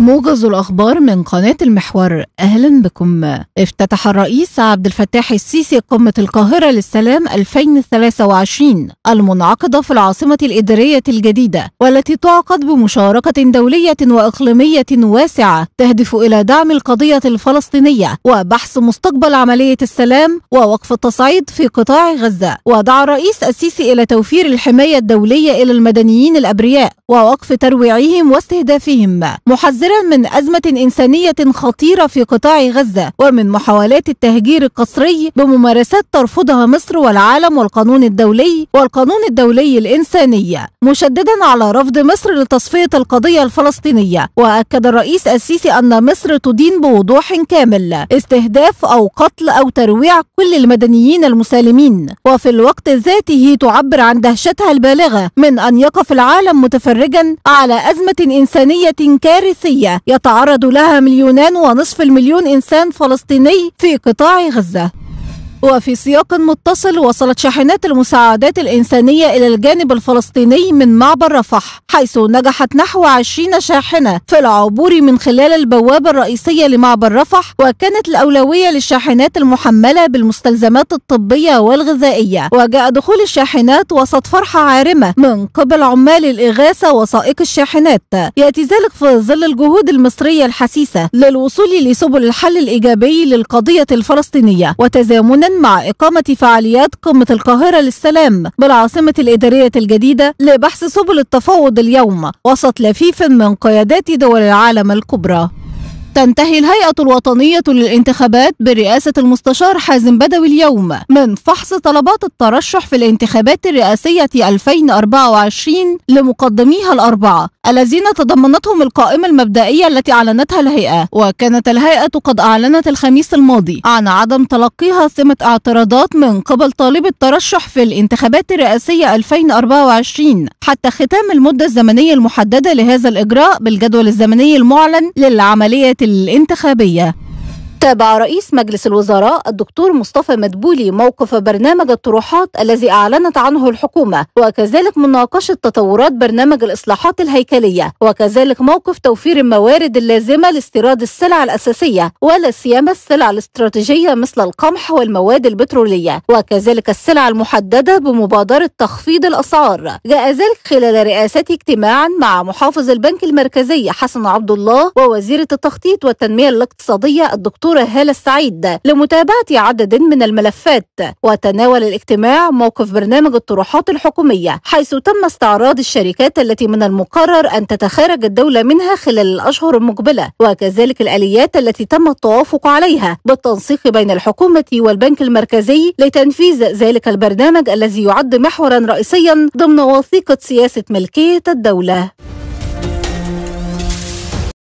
موجز الاخبار من قناه المحور اهلا بكم افتتح الرئيس عبد الفتاح السيسي قمه القاهره للسلام 2023 المنعقده في العاصمه الاداريه الجديده والتي تعقد بمشاركه دوليه واقليميه واسعه تهدف الى دعم القضيه الفلسطينيه وبحث مستقبل عمليه السلام ووقف التصعيد في قطاع غزه ودعا الرئيس السيسي الى توفير الحمايه الدوليه الى المدنيين الابرياء ووقف ترويعهم واستهدافهم محذرا تعبيرا من أزمة إنسانية خطيرة في قطاع غزة ومن محاولات التهجير القسري بممارسات ترفضها مصر والعالم والقانون الدولي والقانون الدولي الإنساني مشددا على رفض مصر لتصفية القضية الفلسطينية وأكد الرئيس السيسي أن مصر تدين بوضوح كامل استهداف أو قتل أو ترويع كل المدنيين المسالمين وفي الوقت ذاته تعبر عن دهشتها البالغة من أن يقف العالم متفرجا على أزمة إنسانية كارثية الإنسانية يتعرض لها مليونان ونصف المليون إنسان فلسطيني في قطاع غزة وفي سياق متصل وصلت شاحنات المساعدات الإنسانية إلى الجانب الفلسطيني من معبر رفح حيث نجحت نحو 20 شاحنة في العبور من خلال البوابة الرئيسية لمعبر رفح وكانت الأولوية للشاحنات المحملة بالمستلزمات الطبية والغذائية وجاء دخول الشاحنات وسط فرحة عارمة من قبل عمال الإغاثة وسائق الشاحنات يأتي ذلك في ظل الجهود المصرية الحسيسة للوصول لسبل الحل الإيجابي للقضية الفلسطينية وتزامنا مع إقامة فعاليات قمة القاهرة للسلام بالعاصمة الإدارية الجديدة لبحث سبل التفاوض اليوم وسط لفيف من قيادات دول العالم الكبرى تنتهي الهيئة الوطنية للانتخابات برئاسة المستشار حازم بدوي اليوم من فحص طلبات الترشح في الانتخابات الرئاسية 2024 لمقدميها الأربعة الذين تضمنتهم القائمة المبدئية التي أعلنتها الهيئة وكانت الهيئة قد أعلنت الخميس الماضي عن عدم تلقيها ثمة اعتراضات من قبل طالب الترشح في الانتخابات الرئاسية 2024 حتى ختام المدة الزمنية المحددة لهذا الإجراء بالجدول الزمني المعلن للعملية الانتخابية تابع رئيس مجلس الوزراء الدكتور مصطفى مدبولي موقف برنامج الطروحات الذي أعلنت عنه الحكومة وكذلك مناقشة تطورات برنامج الإصلاحات الهيكلية وكذلك موقف توفير الموارد اللازمة لاستيراد السلع الأساسية ولا سيما السلع الاستراتيجية مثل القمح والمواد البترولية وكذلك السلع المحددة بمبادرة تخفيض الأسعار جاء ذلك خلال رئاسة اجتماعا مع محافظ البنك المركزي حسن عبد الله ووزيرة التخطيط والتنمية الاقتصادية الدكتور الدكتورة هالة السعيد لمتابعة عدد من الملفات وتناول الاجتماع موقف برنامج الطروحات الحكومية حيث تم استعراض الشركات التي من المقرر أن تتخارج الدولة منها خلال الأشهر المقبلة وكذلك الآليات التي تم التوافق عليها بالتنسيق بين الحكومة والبنك المركزي لتنفيذ ذلك البرنامج الذي يعد محورا رئيسيا ضمن وثيقة سياسة ملكية الدولة